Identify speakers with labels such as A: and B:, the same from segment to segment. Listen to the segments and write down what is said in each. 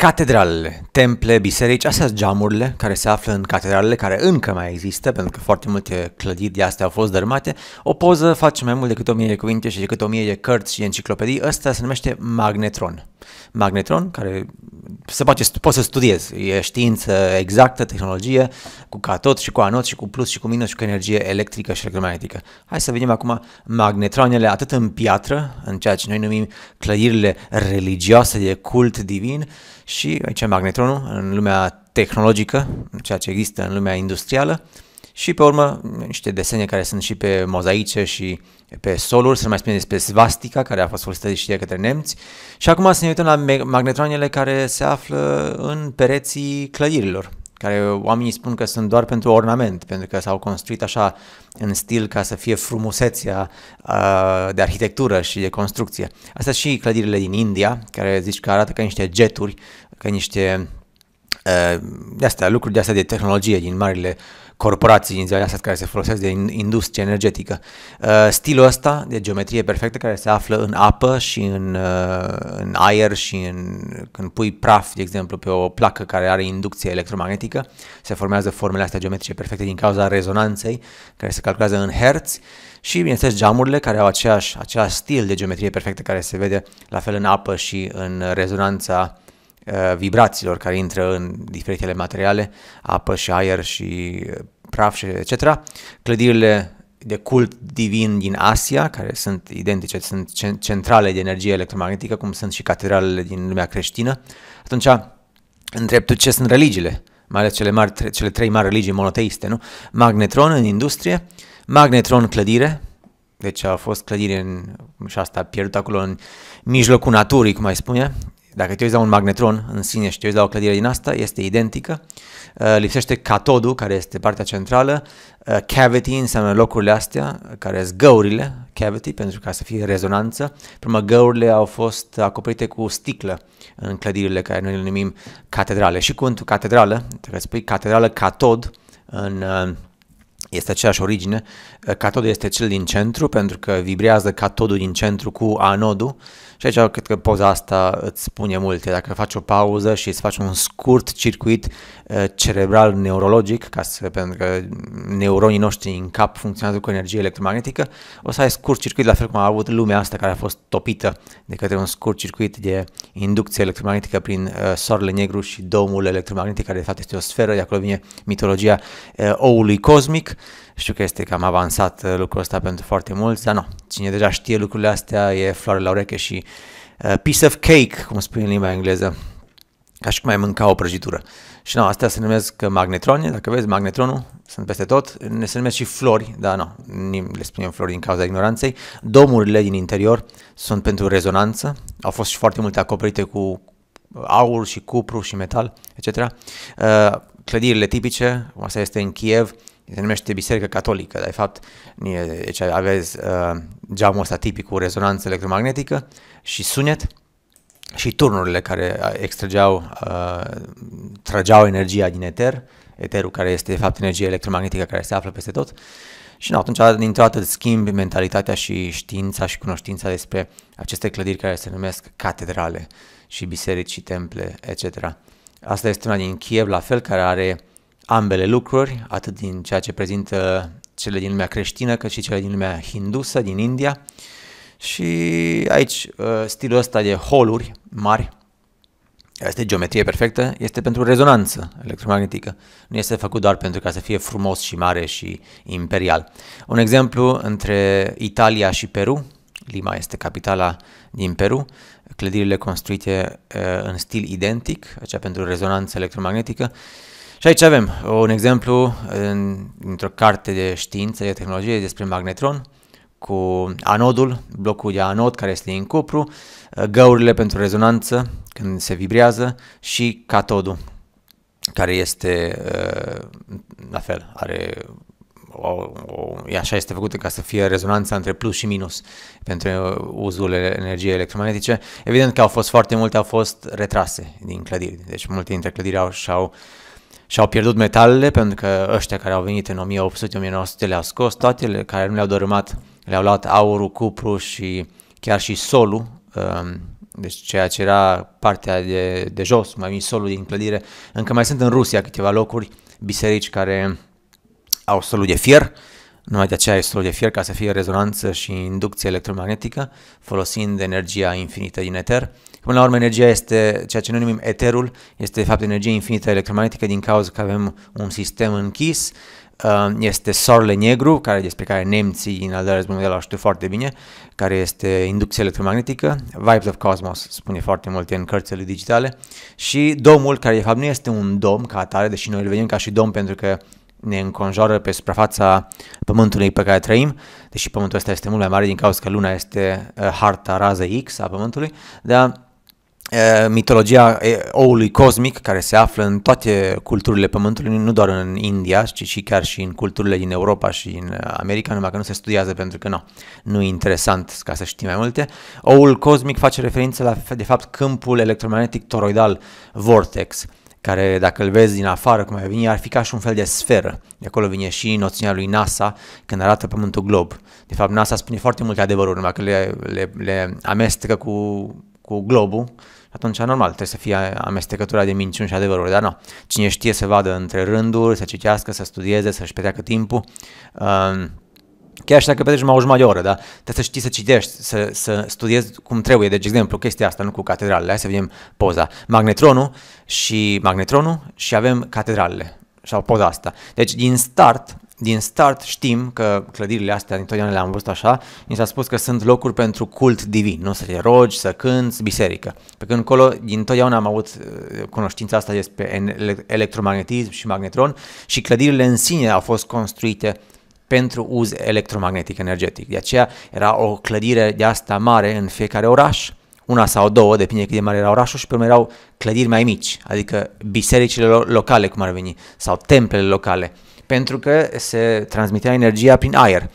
A: Catedralele, temple, biserici, astea sunt geamurile care se află în catedralele care încă mai există, pentru că foarte multe clădiri de astea au fost dărâmate. O poză face mai mult decât o mie de cuvinte și decât o mie de cărți și enciclopedii. Ăsta se numește magnetron. Magnetron, care se poate, poți să studiezi, e știință exactă, tehnologie, cu catod și cu anod și cu plus și cu minus și cu energie electrică și electromagnetică. Hai să vedem acum magnetronele atât în piatră, în ceea ce noi numim clădirile religioase de cult divin, și aici magnetronul în lumea tehnologică, ceea ce există în lumea industrială și pe urmă niște desene care sunt și pe mozaice și pe soluri, să nu mai spunem despre svastica care a fost folosită și de către nemți și acum să ne uităm la magnetroanele care se află în pereții clădirilor care oamenii spun că sunt doar pentru ornament, pentru că s-au construit așa în stil ca să fie frumusețea uh, de arhitectură și de construcție. Asta și clădirile din India, care zici că arată ca niște jeturi, ca niște uh, de astea, lucruri de astea de tehnologie din marile corporații în ziua care se folosesc de industrie energetică. Uh, stilul ăsta de geometrie perfectă care se află în apă și în, uh, în aer și în, când pui praf, de exemplu, pe o placă care are inducție electromagnetică, se formează formele astea geometrice perfecte din cauza rezonanței care se calculează în herți și, bineînțeles, geamurile care au aceeași, același stil de geometrie perfectă care se vede la fel în apă și în rezonanța uh, Uh, vibrațiilor care intră în diferitele materiale, apă și aer și uh, praf și etc. Clădirile de cult divin din Asia, care sunt identice, sunt centrale de energie electromagnetică, cum sunt și catedralele din lumea creștină, atunci întreb tu ce sunt religiile, mai ales cele, mari, cele trei mari religii monoteiste, nu? Magnetron în industrie, magnetron clădire, deci a fost clădire în, și asta pierdut acolo în mijlocul naturii, cum mai spune, dacă te uiți la un magnetron în sine și te uiți la o clădire din asta, este identică. Uh, lipsește catodul, care este partea centrală. Uh, cavity înseamnă locurile astea, care sunt găurile, cavity, pentru ca să fie rezonanță. Prima găurile au fost acoperite cu sticlă în clădirile care noi le numim catedrale. Și cuvântul catedrală, trebuie să spui catedrală catod, în, uh, este aceeași origine, catodul este cel din centru pentru că vibrează catodul din centru cu anodul și aici cred că poza asta îți spune multe. Dacă faci o pauză și îți faci un scurt circuit eh, cerebral neurologic, ca să, pentru că neuronii noștri în cap funcționează cu energie electromagnetică, o să ai scurt circuit la fel cum a avut lumea asta care a fost topită de către un scurt circuit de inducție electromagnetică prin eh, soarele negru și domul electromagnetic, care de fapt este o sferă, de acolo vine mitologia eh, oului cosmic știu că este cam avansat uh, lucrul ăsta pentru foarte mulți, dar nu. Cine deja știe lucrurile astea e floare la ureche și uh, piece of cake, cum spui în limba engleză, ca și cum ai mânca o prăjitură. Și nu, astea se numesc uh, magnetroni, dacă vezi magnetronul, sunt peste tot, ne se numesc și flori, dar nu, le spunem flori din cauza ignoranței. Domurile din interior sunt pentru rezonanță, au fost și foarte multe acoperite cu aur și cupru și metal, etc. Uh, clădirile tipice, asta este în Kiev, se numește Biserică Catolică, dar de fapt deci aveți uh, geamul ăsta tipic cu rezonanță electromagnetică și sunet și turnurile care uh, extrageau, uh, trageau energia din eter, eterul care este de fapt energia electromagnetică care se află peste tot. Și na, atunci, dintr-o dată, schimbi mentalitatea și știința și cunoștința despre aceste clădiri care se numesc catedrale și biserici și temple, etc. Asta este una din Kiev, la fel, care are ambele lucruri, atât din ceea ce prezintă cele din lumea creștină, cât și cele din lumea hindusă, din India. Și aici uh, stilul ăsta de holuri mari, este geometrie perfectă, este pentru rezonanță electromagnetică. Nu este făcut doar pentru ca să fie frumos și mare și imperial. Un exemplu între Italia și Peru, Lima este capitala din Peru, clădirile construite uh, în stil identic, aceea pentru rezonanță electromagnetică, și aici avem un exemplu în, într-o carte de știință, de tehnologie despre magnetron, cu anodul, blocul de anod care este din cupru, găurile pentru rezonanță când se vibrează și catodul care este uh, la fel, are o, o, așa este făcută ca să fie rezonanța între plus și minus pentru uzul energiei electromagnetice. Evident că au fost foarte multe, au fost retrase din clădiri, deci multe dintre clădiri au, și-au uh, și-au pierdut metalele pentru că ăștia care au venit în 1800-1900 le-au scos toate, care nu le-au dărâmat le-au luat aurul, cupru și chiar și solul, um, deci ceea ce era partea de, de jos, mai mic solul din clădire. Încă mai sunt în Rusia câteva locuri, biserici care au solul de fier, numai de aceea e solul de fier ca să fie rezonanță și inducție electromagnetică, folosind energia infinită din eter. Până la urmă, energia este ceea ce noi numim eterul, este de fapt energie infinită electromagnetică din cauza că avem un sistem închis, uh, este soarele negru, care, despre care nemții în al doilea război au știut foarte bine, care este inducție electromagnetică, Vibes of Cosmos spune foarte multe în cărțile digitale, și domul, care de fapt nu este un dom ca atare, deși noi îl vedem ca și dom pentru că ne înconjoară pe suprafața Pământului pe care trăim, deși Pământul ăsta este mult mai mare din cauza că Luna este uh, harta rază X a Pământului, dar Eh, mitologia eh, oului cosmic care se află în toate culturile pământului, nu doar în India, ci și chiar și în culturile din Europa și în eh, America, numai că nu se studiază pentru că nu, nu e interesant ca să știi mai multe. Oul cosmic face referință la, de fapt, câmpul electromagnetic toroidal vortex, care dacă îl vezi din afară cum ar veni, ar fi ca și un fel de sferă. De acolo vine și noțiunea lui NASA când arată Pământul glob. De fapt, NASA spune foarte multe adevăruri, numai că le, le, le amestecă cu, cu globul atunci normal, trebuie să fie amestecătura de minciuni și adevăruri, dar nu. Cine știe să vadă între rânduri, să citească, să studieze, să-și petreacă timpul, uh, Chiar și dacă petreci mai o jumătate de oră, da? trebuie să știi să citești, să, să studiezi cum trebuie. Deci, exemplu, chestia asta, nu cu catedralele, hai să vedem poza. Magnetronul și magnetronul și avem catedralele sau poza asta. Deci, din start, din start știm că clădirile astea, întotdeauna le-am văzut așa, ni s-a spus că sunt locuri pentru cult divin, nu să te rogi, să cânți, biserică. Pe când acolo, din totdeauna am avut uh, cunoștința asta despre electromagnetism și magnetron și clădirile în sine au fost construite pentru uz electromagnetic energetic. De aceea era o clădire de asta mare în fiecare oraș, una sau două, depinde cât de mare era orașul, și pe urmă erau clădiri mai mici, adică bisericile locale, cum ar veni, sau templele locale pentru că se transmitea energia prin aer.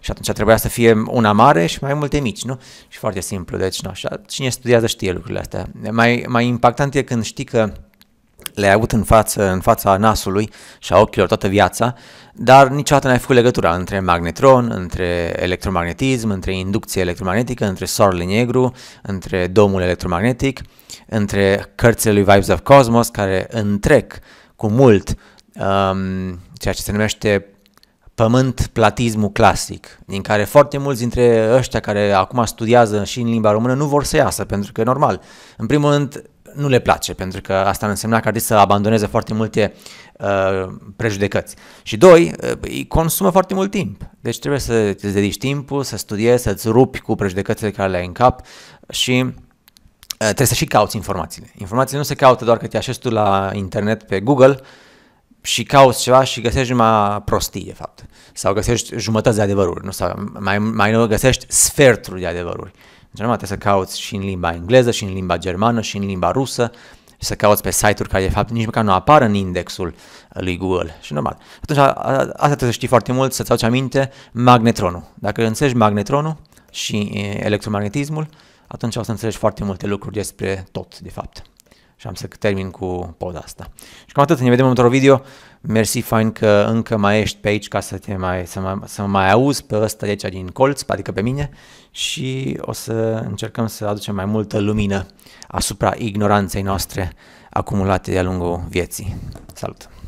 A: Și atunci trebuia să fie una mare și mai multe mici, nu? Și foarte simplu, deci, nu, așa, cine studiază știe lucrurile astea. Mai, mai impactant e când știi că le-ai avut în, față, în fața nasului și a ochilor toată viața, dar niciodată n-ai făcut legătura între magnetron, între electromagnetism, între inducție electromagnetică, între soarele negru, între domul electromagnetic, între cărțile lui Vibes of Cosmos, care întrec cu mult um, ceea ce se numește pământ platismul clasic, din care foarte mulți dintre ăștia care acum studiază și în limba română nu vor să iasă, pentru că normal. În primul rând, nu le place, pentru că asta însemna că ar trebui să abandoneze foarte multe uh, prejudecăți. Și doi, uh, îi consumă foarte mult timp. Deci trebuie să îți dedici timpul, să studiezi, să-ți rupi cu prejudecățile care le ai în cap și uh, trebuie să și cauți informațiile. Informațiile nu se caută doar că te așezi tu la internet pe Google, uh, și cauți ceva și găsești numai prostii, de fapt. Sau găsești jumătăți de adevăruri, nu? Sau mai, mai nou găsești sferturi de adevăruri. Deci numai trebuie să cauți și în limba engleză, și în limba germană, și în limba rusă, și să cauți pe site-uri care de fapt nici măcar nu apar în indexul lui Google. Și normal. Atunci, asta trebuie să știi foarte mult, să-ți auci aminte, magnetronul. Dacă înțelegi magnetronul și electromagnetismul, atunci o să înțelegi foarte multe lucruri despre tot, de fapt și am să termin cu poda asta. Și cam atât, ne vedem în următorul video. Mersi, fain că încă mai ești pe aici ca să, te mai, să, mai, să mai auzi pe ăsta de aici din colț, adică pe mine și o să încercăm să aducem mai multă lumină asupra ignoranței noastre acumulate de-a lungul vieții. Salut!